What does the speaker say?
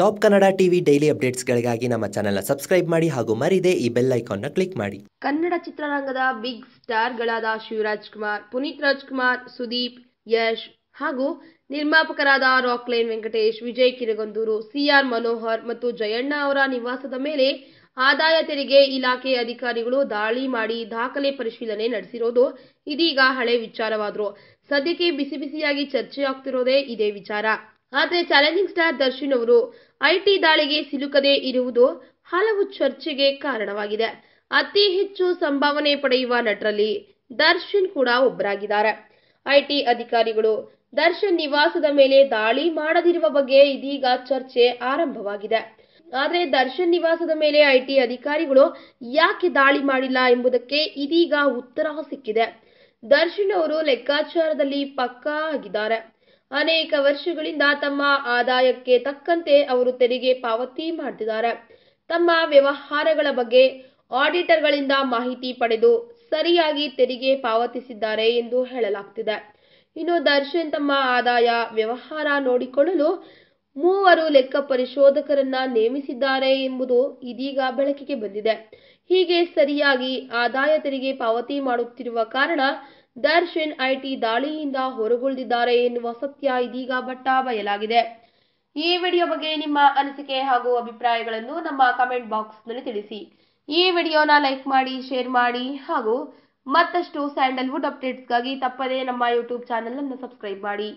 top Kannada TV daily ಅಪ್ಡೇಟ್ಸ್ಗಳಿಗಾಗಿ ನಮ್ಮ ಚಾನೆಲ್ನ ಸಬ್ಸ್ಕ್ರೈಬ್ ಮಾಡಿ ಹಾಗೂ ಮರಿದೆ ಈ ಬೆಲ್ ನ ಕ್ಲಿಕ್ ಮಾಡಿ ಕನ್ನಡ ಚಿತ್ರರಂಗದ ಬಿಗ್ ಸ್ಟಾರ್ಗಳಾದ ಶಿವರಾಜ್ ಕುಮಾರ್ ಪುನೀತ್ ರಾಜ್ಕುಮಾರ್ ಸುದೀಪ್ ಯಶ್ ಹಾಗೂ ನಿರ್ಮಾಪಕರಾದ ರಾಕ್ಲೈನ್ ವೆಂಕಟೇಶ್ ವಿಜಯ್ ಕಿರಗಂದೂರು ಸಿಆರ್ ಮನೋಹರ್ ಮತ್ತು ಜಯಣ್ಣ ಅವರ ನಿವಾಸದ ಮೇಲೆ ಆದಾಯ ತೆರಿಗೆ ಇಲಾಖೆ ಅಧಿಕಾರಿಗಳು ದಾಳಿ ಮಾಡಿ ದಾಖಲೆ ಪರಿಶೀಲನೆ ನಡೆಸಿರೋದು ಇದೀಗ ಹಳೆ ವಿಚಾರವಾದರು ಸದ್ಯಕ್ಕೆ ಬಿಸಿ ಬಿಸಿಯಾಗಿ ಚರ್ಚೆ ಆಗ್ತಿರೋದೇ ಇದೇ ವಿಚಾರ ಆದರೆ ಚಾಲೆಂಜಿಂಗ್ ಸ್ಟಾರ್ ದರ್ಶನ್ ಅವರು ಐಟಿ ದಾಳಿಗೆ ಸಿಲುಕದೆ ಇರುವುದು ಹಲವು ಚರ್ಚೆಗೆ ಕಾರಣವಾಗಿದೆ ಅತಿ ಹೆಚ್ಚು ಸಂಭಾವನೆ ಪಡೆಯುವ ನಟರಲ್ಲಿ ದರ್ಶನ್ ಕೂಡ ಒಬ್ಬರಾಗಿದ್ದಾರೆ ಐಟಿ ಅಧಿಕಾರಿಗಳು ದರ್ಶನ್ ನಿವಾಸದ ಮೇಲೆ ದಾಳಿ ಮಾಡದಿರುವ ಬಗ್ಗೆ ಇದೀಗ ಚರ್ಚೆ ಆರಂಭವಾಗಿದೆ ಆದರೆ ದರ್ಶನ್ ನಿವಾಸದ ಮೇಲೆ ಐಟಿ ಅಧಿಕಾರಿಗಳು ಯಾಕೆ ದಾಳಿ ಮಾಡಿಲ್ಲ ಎಂಬುದಕ್ಕೆ ಇದೀಗ ಉತ್ತರ ಸಿಕ್ಕಿದೆ ದರ್ಶನ್ ಅವರು ಲೆಕ್ಕಾಚಾರದಲ್ಲಿ ಪಕ್ಕಾ ಆಗಿದ್ದಾರೆ ಅನೇಕ ವರ್ಷಗಳಿಂದ ತಮ್ಮ ಆದಾಯಕ್ಕೆ ತಕ್ಕಂತೆ ಅವರು ತೆರಿಗೆ ಪಾವತಿ ಮಾಡ್ತಿದ್ದಾರೆ ತಮ್ಮ ವ್ಯವಹಾರಗಳ ಬಗ್ಗೆ ಆಡಿಟರ್ಗಳಿಂದ ಮಾಹಿತಿ ಪಡೆದು ಸರಿಯಾಗಿ ತೆರಿಗೆ ಪಾವತಿಸಿದ್ದಾರೆ ಎಂದು ಹೇಳಲಾಗ್ತಿದೆ ಇನ್ನು ದರ್ಶನ್ ತಮ್ಮ ಆದಾಯ ವ್ಯವಹಾರ ನೋಡಿಕೊಳ್ಳಲು ಮೂವರು ಲೆಕ್ಕ ಪರಿಶೋಧಕರನ್ನ ನೇಮಿಸಿದ್ದಾರೆ ಎಂಬುದು ಇದೀಗ ಬೆಳಕಿಗೆ ಬಂದಿದೆ ಹೀಗೆ ಸರಿಯಾಗಿ ಆದಾಯ ತೆರಿಗೆ ಪಾವತಿ ಮಾಡುತ್ತಿರುವ ಕಾರಣ ದರ್ಶನ್ ಐಟಿ ದಾಳಿಯಿಂದ ಹೊರಗುಳಿದಿದ್ದಾರೆ ಎನ್ನುವ ಸತ್ಯ ಇದೀಗ ಬಟ್ಟ ಬಯಲಾಗಿದೆ ಈ ವಿಡಿಯೋ ಬಗ್ಗೆ ನಿಮ್ಮ ಅನಿಸಿಕೆ ಹಾಗೂ ಅಭಿಪ್ರಾಯಗಳನ್ನು ನಮ್ಮ ಕಮೆಂಟ್ ಬಾಕ್ಸ್ನಲ್ಲಿ ತಿಳಿಸಿ ಈ ವಿಡಿಯೋನ ಲೈಕ್ ಮಾಡಿ ಶೇರ್ ಮಾಡಿ ಹಾಗೂ ಮತ್ತಷ್ಟು ಸ್ಯಾಂಡಲ್ವುಡ್ ಅಪ್ಡೇಟ್ಸ್ಗಾಗಿ ತಪ್ಪದೇ ನಮ್ಮ ಯೂಟ್ಯೂಬ್ ಅನ್ನು ಸಬ್ಸ್ಕ್ರೈಬ್ ಮಾಡಿ